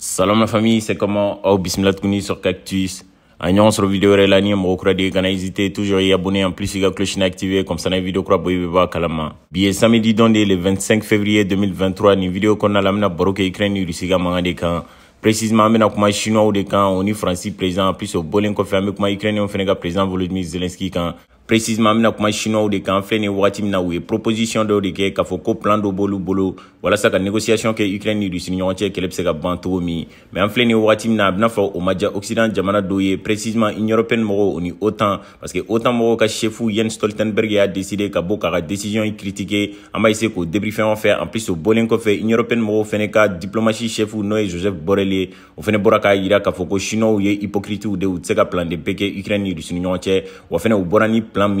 Salam la famille, c'est comment Oh, bismillah tkouni sur Cactus. Agnon sur vidéo relani, m'a okra de et hésité, toujours y abonner, en plus, y a cloche inactivée, comme ça, na vidéo croix, boy, va kalama. Bien, samedi, donde, le 25 février 2023, une vidéo qu'on a l'amena, baroque, ukraine, ni russie gamin des camps Précisément, amena, kuma chinois ou de kan, on y francis présent, en plus, au Bolin confirmé amé, kuma ukraine, on fait, président, Volodymyr Zelensky, précisément an kuma chinois de kan an wati nin e proposition de kɛ k'a fɔ ko plan do b'olu bolo walasa ka négociation que ukraine ni rusi ni ɲɔgɔn cɛ se ka ban mais an filɛ nin wagati na a o maja occident jamana dɔw précisément union européenne moro o ni autant parce que autant moro ka chefu yen Stoltenberg y'a décidé ka bɔ k'a décision y critiquer an b'a essayer k'o débriefer en plus au bolinkofé kɔfɛ union européenne moro fana ka diplomatie chefu noé Joseph Borrell o fana bɔra kafoko k'a ko chinois ye hypocrites de ou plan de peke ukraine ni rusi ni ɲɔgɔn cɛ wa borani plan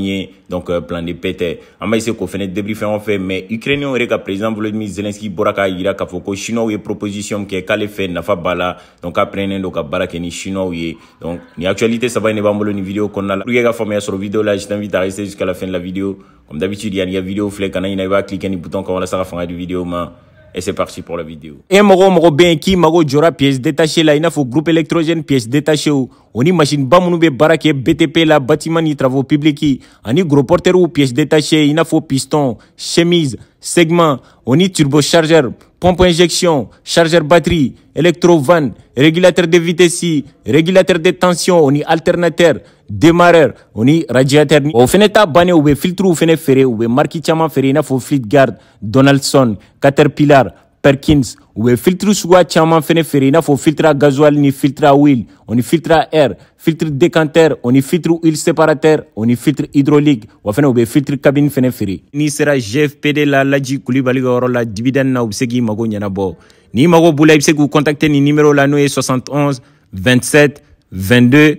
donc euh, plan de paix tɛ an qu'on fait des débris débrief ɲɔgɔn fait, mais Ukrainien yɛrɛ ka président volodymyr zelensky Boraka, Ira, yira k'a fɔ ko chinois ye proposition est qu'à l'effet n'a pas la donc après n'est donc à baara ni chinois et donc ni actualité ça va, pas mal une vidéo qu'on a. pour que ka sur la vidéo là je t'invite à rester jusqu'à la fin de la vidéo comme d'habitude il y a une vidéo filɛ kana ɲina i b'a cliquer ni bouton kan la fin de la vidéo mais et c'est parti pour la vidéo. Et ben, mago jora pièce détachée y a faut groupe électrogène pièce détachée On machine bam BTP la bâtiment travaux publics ani gros porteur ou pièce détachée a faut piston chemise segment turbo turbochargeur pompe injection chargeur batterie électrovanne régulateur de vitesse régulateur de tension On y alternateur démarreur on ni radiateur o fenêtre ta ou u filtre, Donaldson Caterpillar Perkins ou bɛ filtre suguya caman fana i filtre à ni filtre à huile on filtre air filtre décanter on y filtre huile séparateur on ni filtre hydraulique wa fana filtre cabine n'i sera GFPD la Laji ka yɔrɔ la Dibidɛni na n'i mago numéro la n'o 71 27 22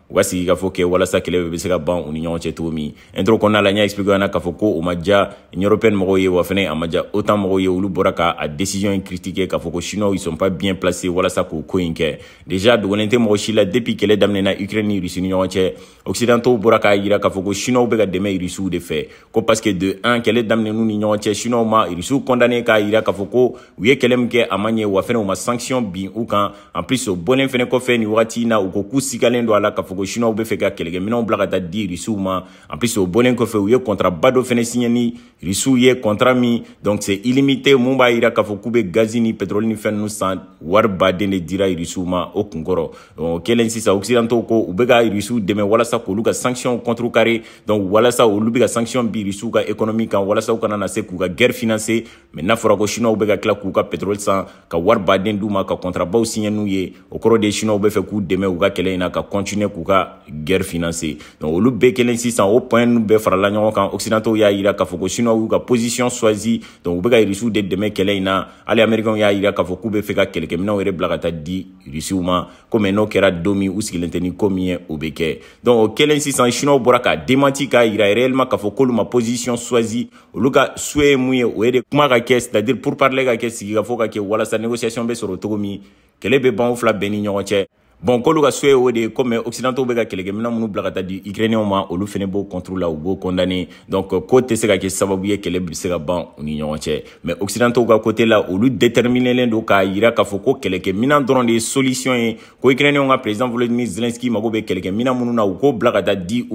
u ka sigi ka fɔ kɛ walasa kɛlɛ bɛ se ka ban u ni ɲɔgɔn cɛ cogo min intro kɔnɔna la n y'a expliqué kafoko k'a fɔ ko o ma européenne mɔgɔw ye wa fɛnɛ a autant diya OTAN mɔgɔw ye a décision in critiquer kafoko fɔ chinois ils sont pas bien placés walasa k'o ko déjà dogolen tɛ mɔgɔ si la depuis kɛlɛ daminɛna Ukraine ni Russie ni ɲɔgɔn cɛ occidentaux bɔra k'a yira k'a fɔ ko chinois be ka dɛmɛ de fɛ ko parce que de un kɛlɛ daminɛn'u ni ɲɔgɔn cɛ chinois ma Russiw condamné k'a yira k'a fɔ ko u ye kɛlɛ min kɛ a ma ɲɛ wa fɛnɛ ma sanction bien ou kan en plus o bɔlen fɛnɛ kɔfɛ nin wagati na u ko k'u sigalen a la k'a ko chinois bɛ fɛ ka kɛlɛkɛminɛw bila ka taa di risiw ma en plus o bɔlen kɔfɛ u ye contrat dɔ fɛnɛ signé ni risiw ye contrat min donc c'est illimité mun b'a yira k'a fɔ k'u bɛ gazi ni pétrole ni fɛn ninnu san wari baden de dira risiw ma o kunkɔrɔ o kɛlen sisan occidentaux ko u bɛ ka risiw dɛmɛ walasa k'olu ka sanction contrecarrer donc walasa olu bɛ ka sanction bi risiw ka économie kan walasa u kana na se k'u ka guerre financer mais n'a fɔra ko chinois bɛ ka tila k'u ka pétrole san ka wari baden d'u ma ka contrat baw signé n'u ye o kɔrɔ de chinois bɛ fɛ k'u dɛmɛ u ka kɛlɛ in na ka continuer k'u ka guerre financer donc olu bɛɛ kelen sisan o point ninnu bɛɛ farala ɲɔgɔn kan occidentaux y'a yira k'a fɔ ko chinois y'u ka position choisi donc u bɛ ka rusiw de dɛmɛ kɛlɛ in na hali américains y'a yira k'a fɔ k'u bɛ fɛ ka kɛlɛkɛminɛnw yɛrɛ bila ka taa di rusiw ma ko mɛ n'o kɛra don min u sigilen tɛ ni ko min ye o bɛ kɛ donc o kɛlen sisan chinois bɔra k'a démenti k'a yira réellement k'a fɔ k'olu ma position choisi olu ka souhait ye mun ye o ye de kuma ka kɛ c'est à dire pourparlers ka kɛ sigikafɔ ka kɛ walasa négociation bɛ sɔrɔ cogo min kɛlɛ bɛ ban u fila bɛɛ ni ɲɔgɔn cɛ bon quand ka so de occidentaux mina di ukrainiens ma olu fana b'o condamné donc côté tɛ que ça va sababu que les mais occidentaux côté la olu déterminelen don k'a k'a de solution ko a dit président Zelensky mago bɛ mina monu na u k'o di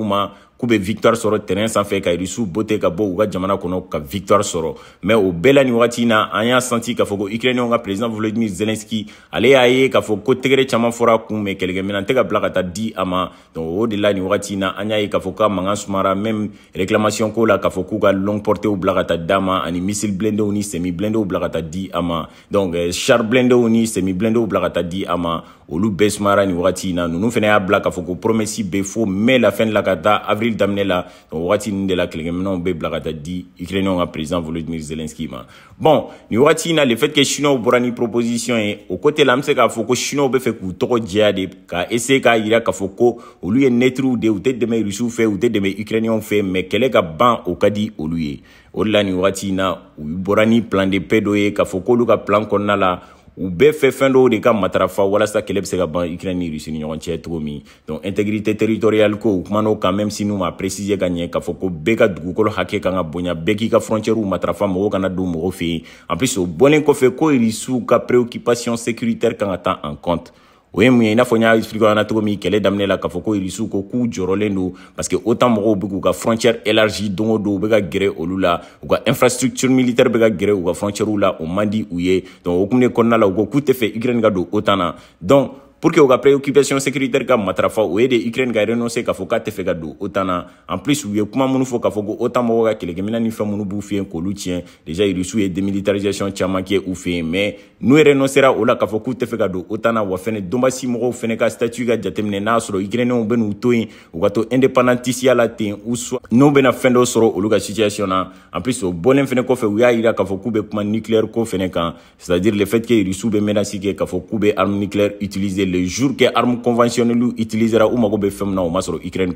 k'u bɛ victoire sɔrɔ terrain sanfɛ ka irisiw bote ka bɔ u ka jamana kɔnɔ ka victoire sɔrɔ mɛ o bɛɛ la nin wagati in na an y'a santi k'a fɔ ko ukrainiyɛnw ka président volodymyr zelensky ale y'a ye k'a fɔ ko tɛgɛrɛ caman fɔra kun mɛ kɛlɛkɛminɛn tɛ ka bila ka taa di a ma donc o de la nin wagati in na an y'a ye k'a fɔ k'a mankan sumara même réclamation ko la k'a fɔ k'u ka long portew bila ka taa d'a ma ani missile blendenw ni semi blendenw bila ka taa di a ma donc euh, char blendenw ni semi blendenw bila ka taa di a ma olu bɛɛ sumayara nin wagati in na ninnu fana y'a bila k'a fɔ ko promɛsi bɛ fo mai la fin la ka taa avril daminɛ la o wagati ninnu de la kɛlɛkɛminɛw bɛ bila ka taa di ukrainien ka président volodymyr zelensky ma bon nin wagati in na le fait que chinois bɔra ni proposition ye o côté la an bɛ se k'a fɔ ko chinois bɛ fɛ k'u tɔgɔ jɛya de ka essayer k'a yira k'a fɔ ko olu ye nɛtiriw de ye u tɛ dɛmɛ rusiw fɛ u tɛ dɛmɛ ukrainienw fɛ mais kɛlɛ ka ban o ka di olu ye o de la nin wagati in na u bɔra ni plan de paix dɔ ye k'a fɔ k'olu ka plan kɔnɔna la u bɛɛ fɛ fɛn dɔw de ka matarafa walasa kɛlɛ be se ka ban ukraine ni rusi ni ɲɔgɔn cɛ cogo min donc intégrité territorial ko u kuman'o kan même si n'u ma précise ka ɲɛ k'a fɔ ko bɛɛ ka dugukolo hakɛ kan ka bonya bɛɛ k'i ka frontiɛrɛw matarafa mɔgɔw kana don mɔgɔw fɛ yen en plus o bɔlen kɔfɛ ko rusiw ka préoccupation sécuritaire kan ka ta en compte o ye mun ye i n'a fɔ n y'a expliqué aw ɲɛna cogo min kɛlɛ daminɛ la k'a fɔ ko irisiw ko k'u jɔrɔlen don parce que otan mɔgɔw bɛ k'u ka frontière élargie don o don u bɛ ka gɛrɛ olu la u ka infrastructure militaire bɛ ka gɛrɛ u ka frontière la o man di u ye donc o hukumu de kɔnɔna la u ko k'u tɛ fɛ ukraine ka don otan na donc pour que o ka préoccupation sécuritaire ka matarafa o ye de ukraine ka renonce k'a fɔ k'a tɛ fɛ ka don otan na en plus u ye kuma minnu fɔ k'a fɔ ko otan mɔgɔ ka kɛlɛkɛmina ni fɛn minnu b'u fɛ yen k'olu tiɲɛ déjà rusu ye démilitarisation caman kɛ u fɛ yen mais n'u renoncera o la k'a fɔ k'u tɛ fɛ ka don otan na wa fɛnɛ donbasi mɔgɔw fɛnɛ ka statut ka jateminɛ n'a sɔrɔ ukrainiɛnw ben'u to yen u ka to indépendantisiya la ten u soit n'u bena fɛn dɔ sɔrɔ olu ka situation na en plus o bɔlen fɛnɛ kɔfɛ u y'a yira k'a fɔ k'u be kuma nucléaire ko fɛnɛ kan c'est à dire le fait que rusu be menasi kɛ k'a fɔ k'u be arme nucléaire utiliser le jour que l'arme conventionnelle utilisera ou mago femna ou min na o ukraine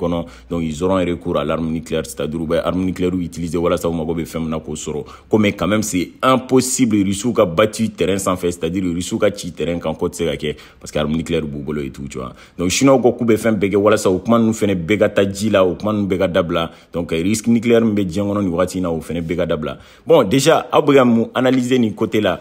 donc ils auront un recours à l'arme nucléaire c'est à dire ou l'arme arme nucléaire utiliser walasa u mago ou fɛn na comme quand même c'est impossible rusiw ka bati terrain sans faire c'est à dire rusiw ka ci terrain kan ko c'est parce que arme nucléaire ou bolo et tout tu vois donc chinois ko k'u bɛ fɛn bɛɛ kɛ walasa nous kuma ninnu fɛnɛ bɛɛ ka taa bega dabla, donc risque nucléaire min bɛ diɲɛ kɔnɔ nin wagati na o fɛnɛ bega dabla bon déjà Abraham analyser ni côté là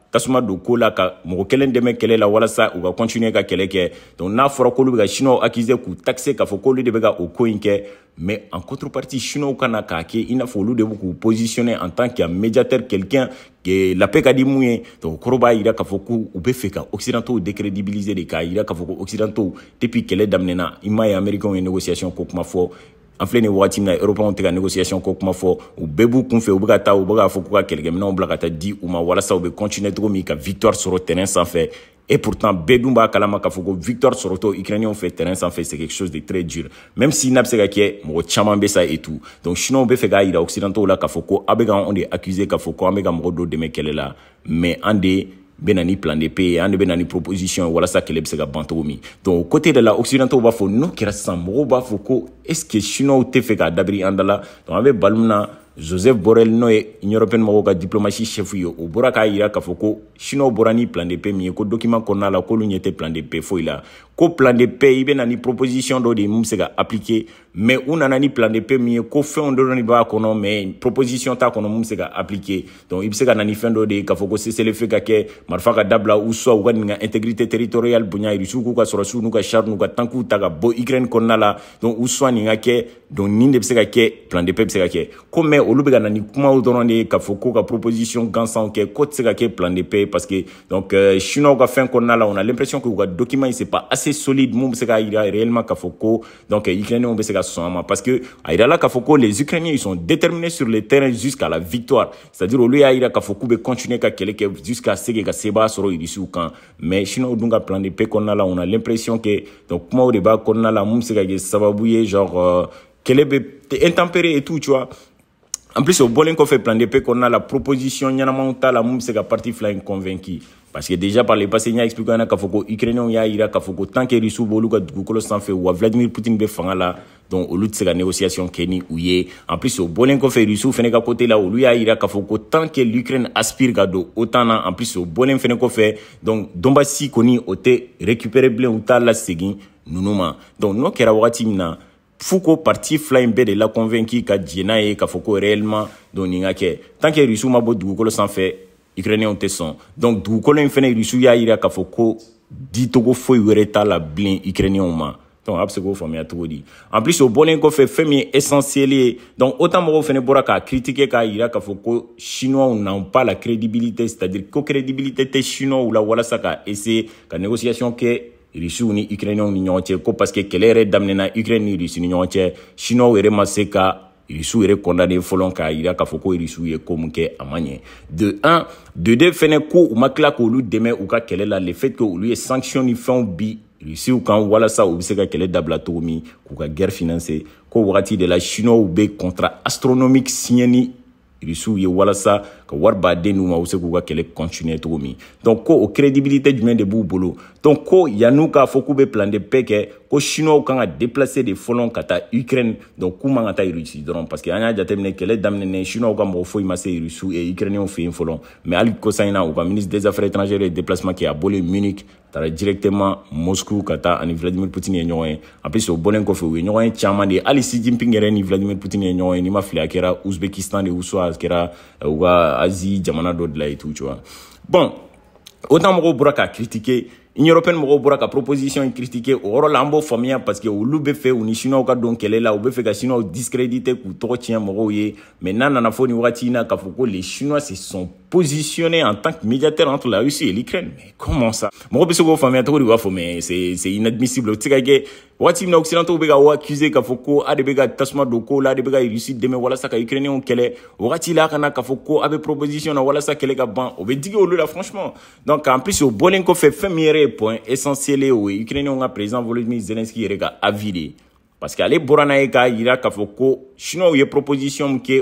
tasuma don ko la ka mɔgɔ kelen dɛmɛ kɛlɛ la walasa u ka kɔntiniye ka kɛlɛ kɛ donc n'a fɔra k'olu bɛ ka siniwaw akize k'u taxe k'a fɔ k'olu de ka o ko mais en contrepartie chino kana k'a kɛ i n'a fɔ olu de positionner en tant qu'un médiateur quelqu'un que la paix ka di mun ye donc o kɔrɔ b'a yira k'a fɔ k'u occidentaux décrédibiliser les k'a yira k'a fɔ ko occidentaux depuis kɛlɛ daminɛna i m'a ye américain ye négociation ko kuma en fait, watching wagati na européen négociation ko fait, ou u bɛɛ fait, kun fɛ fait, fait, di Et pourtant, kalama Kafoko, Victor victoire fait, Ukrainiens fait terrain fait. c'est quelque chose de très dur. Même si on se fait, ça et tout. Donc fait il Occidentaux là k'a on a on on fait, k'a a mais benani plan de pays, an de proposition wala walasa kɛlɛ bɛ bantomi donc côté de la occidentaux b'a n'o kɛra sisan mɔgɔw ko est ce que chinois te fɛ k'a dabiri an la donc avec joseph borel n'o ye european mɔgɔw ka diplomasi shɛfu ye o bɔra k'a yira k'a fɔ ko sinɔw bɔra ni plan de pe min ye ko dokiman kɔnɔna la k'olu ɲɛ tɛ plan de pe foyi la ko plan de pe i bena ni proposition dɔ de ye min be se ka aplike ma u nana ni plan de pe min ye ko fɛnw dɔ dɔni b'a kɔnɔ ma proposition t'a kɔnɔ min be se ka aplike donc i be se ka na ni fɛn dɔ de ye k'a fɔ ko seselefe ka kɛ marifa ka dabila u sɔ u ka nin ka intégrité territorial boya rusiw k'u ka sɔrɔsiw n'u ka shar n'u ka tankiw ta ka bɔ ukraine kɔnɔna la donc u sɔ nin ka kɛ donc nin de be se ka kɛ plan de pe be se ka kɛ ko mɛ olu bɛ ka na ni kumaw dɔrɔn de ye k'a fɔ ko ka proposition gansanw kɛ ko tɛ se ka kɛ plan de paix parce que donc euh, chinois ka fɛn kɔnɔna la on a l'impression que u ka document in c'est pas assez solide mun bɛ se k'a jira réellement k'a fɔ ko donc euh, ukrainiens bɛ se ka sɔn a ma parce que a la k'a fɔ ko les ukrainiens ils sont déterminés sur le terrain jusqu'à la victoire c'est à dire olu y'a yira k'a fɔ k'u bɛ continuer ka kɛlɛ kɛ jusqu'à se ka sebaaya sɔrɔ irisiw kan mais chinois dun ka plan de paix kɔnɔna la on a l'impression que donc kumaw de b'a kɔnɔna la mun bɛ se ka kɛ sababu ye genre euh, kɛlɛ bɛ intempéré et tout tu vois en plus o bɔlen kɔfɛ plan dp kɔnɔna la proposition ɲɛnamaw t'a la mun be se ka parti fila in convainki parce que déjà par le passé ɲa explique na k'a fɔ ko ukrainiɛnw y'a yira k'a fɔ ko tant que rusu b'olu ka dugukolo sanfɛ wa vladimir putin be fanga la donc olu tɛ se ka négociation kɛ ni u ye en plus o bɔlen kɔfɛ rusu fɛnɛ ka côté la olu y'a yira k'a fɔ ko tant que l'ukraine aspire ka don otan na en plus o bɔlen fɛnɛ kɔfɛ donc donbasi kɔni o tɛ récupéré bilen u t'a lasegin nunu ma donc n'o kɛra wagati min na f'u parti fila in de la convaincu ka jɛ n'a ye k'a fɔ ko réellement donc nin ka kɛ tant que rusiw ma bɔ dugukolo sanfɛ ukrainienw tɛ sɔn donc dugukolo in fɛnɛ rusiw y'a yira k'a fɔ ko dicogo foyi wɛrɛ t'a la bilen ukrainienw ma donc a bɛ se k'o faamuya cogo di en plus o bɔlen kɔfɛ fɛn min ye essentiel ye donc autant mɔgɔw fɛnɛ bɔra k'a critiquer k'a yira k'a fɔ ko chinois n'ont pas la crédibilité c'est à dire ko crédibilité tɛ chinois la walasa ka essayer ka négociation kɛ rusiw ni ukrainiw ni ɲɔgɔn cɛ ko parseke kɛlɛ yɛrɛ daminɛna ukraine ni rusi ni ɲɔgɔn cɛ chinow yɛrɛ ma se ka irisiw yɛrɛ kɔndane fɔlɔ k'a yira k'a fɔ ko irisiw ye ko min kɛ a ma ɲɛ de an dede fɛnɛ ko u ma tila k'olu dɛmɛ u ka kɛlɛ la le fait ke olu ye sanction ni fɛnw bi irisiw kan walasa u be se ka kɛlɛ dabila cogo min k'u ka gɛrɛ finanse ko wagati de la chinow be contrat astronomique siɲɛ ni irisiw ye walasa warba wari b'a den ma u ka kɛlɛ continue cogo donc ko o crédibilité jumɛn de b'u donc ko yann'u k'a fɔ plan de paix kɛ ko chinois kan ka déplacer des fɔlɔ kata Ukraine donc k'u man ka taa parce que an y'a jateminɛ kɛlɛ ne chinois ka mɔgɔ foyi ma se Russe et eh, ukrainien fɛ un fɔlɔ mais al ko saina na ka ministre des affaires étrangères déplacement qui a bolé Munich directement Moscou kata taa ani Vladimir Poutine et ɲɔgɔn en plus au bɔlen kɔfɛ u ye ɲɔgɔn de ye si Jinping ni Vladimir Poutine et ɲɔgɔn n'i ma fili a kɛra Uzbekistan de ou soit a kɛra eh, azi jamana dɔ dila ye tu bɔn o tamɔgɔw bɔra k'a kritike Union européenne mɔgɔw bɔra ka proposition in critiquer o yɔrɔ la an b'o faamuya parce que olu bɛ fɛ u ni Chinois ka don kɛlɛ la u bɛ fɛ ka Chinois discréditer k'u tɔgɔ tiɲɛ mɔgɔw ye mais n'a nana fɔ nin wagati in na k'a fɔ ko les Chinois se sont positionnés en tant que médiateur entre la Russie et l'Ukraine mais comment ça mɔgɔ bɛ se k'o faamuya cogo di u b'a fɔ mais c'est c'est inadmissible o tɛ se ka kɛ wagati min na occidentaux bɛ ka o accuser k'a fɔ ko a de bɛ ka tasuma don la a de bɛ ka Russie dɛmɛ walasa ka Ukrainiens kɛlɛ wagati la a kana k'a fɔ ko a bɛ proposition na walasa kɛlɛ ka ban o bɛ digi olu la franchement donc en plus o bɔlen kɔfɛ fɛn min yɛrɛ point essentiel et où zelensky de parce que proposition que qui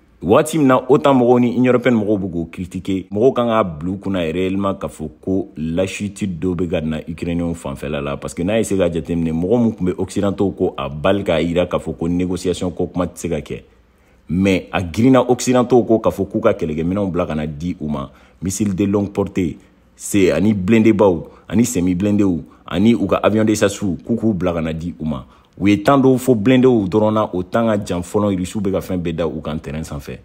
wagati min na otan mɔgɔw ni union européenne mɔgɔw be k'o kiritike mɔgɔw kan k'a bilu kunna réellement k'a fɔ ko lachute do be ka na ukrainiɛnw fanfɛla la parce que n'a ye se ka jateminɛ mɔgɔ min kun be occidentaux ko a bali k'a yira k'a fɔ ko négociation ko kuma tɛ se ka kɛ mais a girinna occidentaux ko k'a fɔ k'u ka kɛlɛkɛminɛw bila ka na di u ma missile de longue portée se ani blendebaw ani semi blendew ani u ka avion de sasuw k'u k'u bila ka na di u ma Oui étant d'eau faut blinder ou ou na autant à ka jan fɔlɔ irisiw bɛ ka fɛn bɛɛ ou u kan tɛrɛn sanfɛ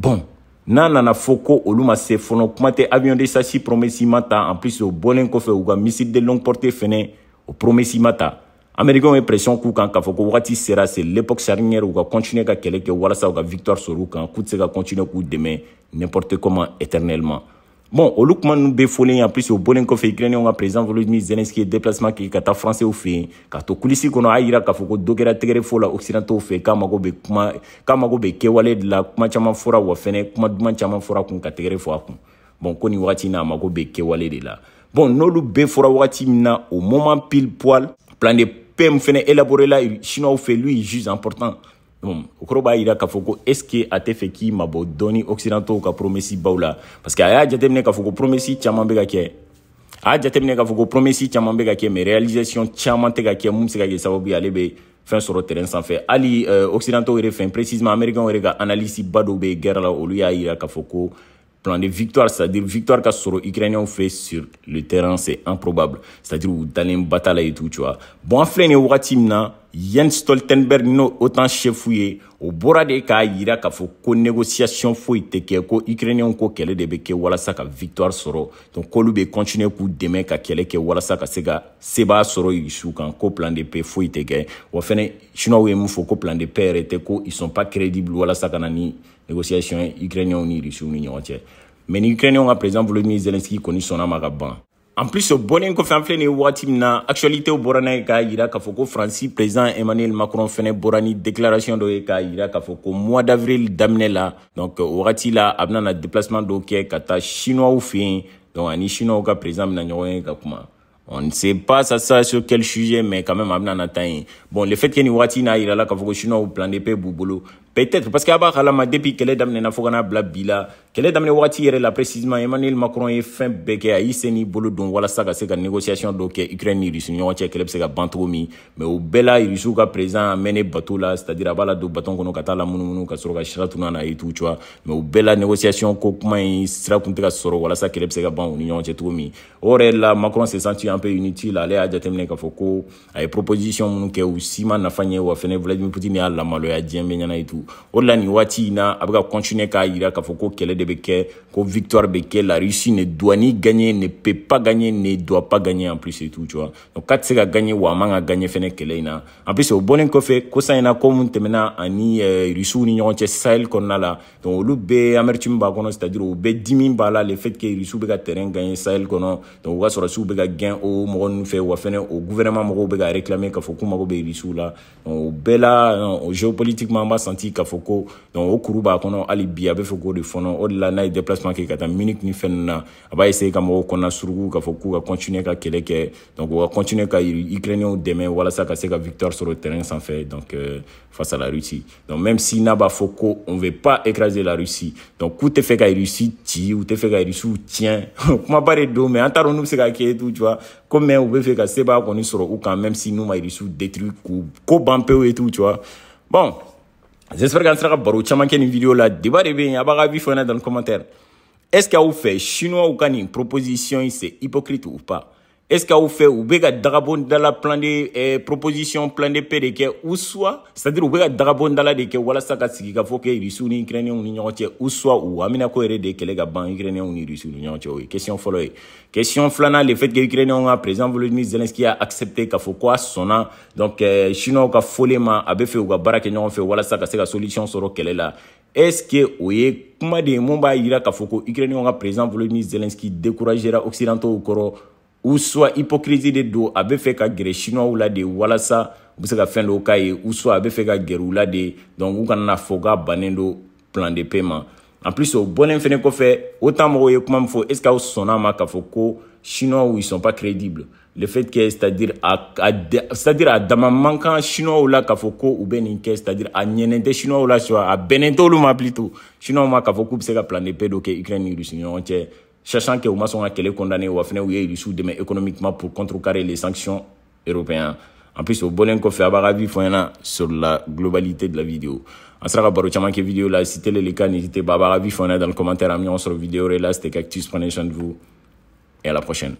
bɔn n'a nana fɔ se fɔlɔ kuma avion de sassi promesi mata en plus au bɔlen kɔfɛ ou ga missile de longue portée fɛnɛ au promesi mata. ta américain ye pression k'u kan k'a sera c'est l'époque charnière ou ka continuer ka kɛlɛ voilà walasa ou ka victoire sur u kan k'u se à continuer k'u demain n'importe comment éternellement bon olu kuma ninnu bɛɛ fɔlen en plus o bɔlen kɔfɛ ukrainien ka président volodymyr zelensky ye déplacement kɛ ka taa français fɛ yen ka to kulisi kɔnɔ a yira k'a fɔ ko dɔ kɛra tɛgɛrɛ fɔ la occidentaux fɛ k'a mago bɛ kuma k'a mago bɛ kɛwale de la kuma caman fɔra wa fɛnɛ kuma duman caman fɔra a kun ka tɛgɛrɛ fɔ a kun bon ko nin wagati in na a mago bɛ kɛwale de la bon n'olu bɛɛ fɔra wagati min na au moment pile poil plan de paix min fɛnɛ élaboré la chinois fɛ lui juge important Hum. o kɔrɔ b'a k'a fɔ ko eske a tɛ fɛ k'i mabɔ dɔɔni occidentaux ka promesi baw la parce que a y'a jateminɛ k'a fɔ ko promesi caman bɛ ka kɛ a y'a jateminɛ k'a fɔ ko promesi caman bɛ ka kɛ mais réalisation caman tɛ ka kɛ mun bɛ se ka kɛ sababu ye ale bɛ fɛn sɔrɔ terrain sanfɛ hali euh, occidentaux yɛrɛ fɛn précisément américains yɛrɛ ka analyse ba dɔw bɛ guerre la olu y'a k'a fɔ ko plan de victoire c'est à dire victoire ka sɔrɔ ukrainiens fɛ sur le terrain c'est improbable c'est à dire u dalen ba la et tout tu vois bon an filɛ nin ye wagati min na Jens Stoltenberg n'o o t'an chefu ye o bɔra de k'a yira k'a fɔ ko négociation foyi tɛ kɛ ko ukrainienw ko kɛlɛ de bɛ kɛ walasa ka victoire sɔrɔ donc k'olu bɛ continuer k'u dɛmɛ ka kɛlɛ kɛ walasa ka se ka sebaa sɔrɔ Irisiw kan ko plan de paix foyi tɛ kɛ wa fɛnɛ chinois ye mun fɔ ko plan de paix yɛrɛ tɛ ko ils sont pas crédibles walasa ka na ni négociation ye ukrainienw ni Irisiw ni ɲɔgɔn cɛ mais ni ukrainienw ka président Volodymyr Zelensky kɔni sɔnn'a ma ka ban en plus au bɔlen ko an filɛ nin ye na actualité au n'a ye k'a yira k'a président emmanuel macron fɛnɛ borani déclaration do ye k'a yira k'a foko mois d'avril daminɛ la donc euh, o wagati la a na déplacement do ke kata chinois ou fin donc ani chinois ka président na ɲɔgɔn ye ka kuma On ne sait pas ça, ça sur quel sujet, mais quand même, na a Bon, le fait que y ait une n'a il a là, quand vous plan d'épée, boubolo. peut-être parce que a b'a kalama depuis kɛlɛ daminɛna fɔɔ kana bila bi la kɛlɛ daminɛ wagati yɛrɛ la précisement emmanuel macron ye fɛn bɛɛ kɛ a y'i se n'i bolo don walasa ka se ka négociation dɔ kɛ ukraine ni rusi ɲɔgɔn cɛ kɛlɛ be se ka ban cogo min mais o bɛɛ la rusiw ka président a mɛnne bato la c'est à dire a b'a la don baton kɔnɔ ka taa la munumunu ka sɔrɔ ka sira tuna na yituu cuwa mais o bɛɛ la négociation ko kuma ye sira kun tɛ ka sɔrɔ walasa kɛlɛ be se ka ban u ni ɲɔgɔn cɛ cogo min o yɛrɛ la macron se senti un peu inutile ale y'a jateminɛ k'a fɔ ko a ye proposition minnu kɛ u si ma nafa ɲɛ wa fɛnɛ vladimir putin y'a lamaloya diɲɛ bɛ ɲana yitu kojugu o de la nin waati in na a bɛ ka continuer k'a yira k'a fɔ ko kɛlɛ de bɛ kɛ ko victoire bɛ kɛ la Russie ne doit ni gagner ne peut pas gagner ne doit pas gagner en plus et tout tu vois donc k'a tɛ se ka gagner wa a man ka gagner fɛnɛ kɛlɛ in na en plus o bɔlen kɔfɛ kosa in na ko mun tɛmɛna ani Russiw ni ɲɔgɔn cɛ Sahel kɔnɔna la donc olu bɛɛ amertume b'a kɔnɔ c'est à dire u bɛɛ dimi b'a la le fait que Russiw bɛ ka terrain gagner Sahel kɔnɔ donc u ka sɔrɔsiw bɛ ka gain o mɔgɔ ninnu fɛ wa fɛnɛ o gouvernement mɔgɔw bɛ ka réclamer k'a fɔ k'u mago bɛ Russiw la donc o bɛɛ la géopolitiquement an b'a senti k'a fɔ donc au kuru b'a kɔnɔ hali bi a bɛ fɛ k'o de fɔnɔ o de la n'a déplacement kɛ ka taa Munich ni fɛn na a b'a essayer ka mɔgɔw kɔnɔna surugu k'a fɔ k'u ka continuer ka kɛlɛ kɛ donc u ka continuer ka Ukrainiens dɛmɛ walasa ka se ka victoire sɔrɔ terrain sanfɛ donc euh, face à la Russie donc même si n'a b'a fɔ ko on veut pas écraser la Russie donc k'u tɛ fɛ ka Russie ci u tɛ fɛ ka Russiw tiɲɛ kumaba de don mais an t'a dɔn n'u bɛ se ka kɛ tu vois comme u bɛ fɛ ka sebaya kɔni sɔrɔ u kan même si n'u ma Russiw détruire k'u ko ban pewu et tout tu vois bon j'espère que vous avez baro vous. kɛ une vidéo vous débarrez de a b'a dans le commentaire est ce que vous faites chinois ou canin, proposition hypocrite ou pas est-ce qu'à vous faire ou bien dragon dans la plan de euh, proposition plan de paix de que ou soit c'est-à-dire ou bien dragon dans la de que voilà ça qui ka faut que Russie ni Ukraine ni nyonche ou soit ou amina ko ere de que ga ban Ukraine ou Russie ni nyonche oui question follow question flana le fait que Ukraine a présent Volodymyr Zelensky a accepté ka faut quoi sonna donc euh, chinois ka folema abe fait ou ga bara n'y fait voilà ça c'est la solution solution soro est là. est-ce que o comment des de mon ba yira ka faut que Ukraine ka Volodymyr Zelensky découragera occidentaux au koro u suwa hypocrisie de don a bɛ fɛ ka gɛrɛ chinois la de walasa u bɛ se ka fɛn dɔw k'a ye u suwa a bɛ fɛ ka gɛrɛ u la de donc u kana na fɔ k'a bannen don plan de paix ma en plus o bɔlen fɛnɛ kɔfɛ o tan mɔgɔw ye kuma min fɔ est ce que aw sɔnna a ma k'a fɔ ko chinois ils sont pas crédibles le fait que c'est à dire a a c'est à dire a dama man kan chinois la k'a fɔ ko u bɛ nin kɛ c'est à dire a ɲɛnen tɛ chinois la a bɛnnen t'olu ma plutôt chinois ma k'a fɔ k'u bɛ se ka plan de paix dɔ kɛ ukraine ni rusi ni ɲɔgɔn cɛ cherchant que u ma sɔn condamné ou condamné wa ou u ye irisiw mais économiquement pour contrecarrer les sanctions européennes. en plus au bolen kɔfɛ a b'a ka sur la globalité de la vidéo En sera rapport baro chaman kɛ vidéo là si les le cas n'hésitez pas à b'a dans le commentaire an sur la vidéo Et là, c'était cactus prenez soin de vous et à la prochaine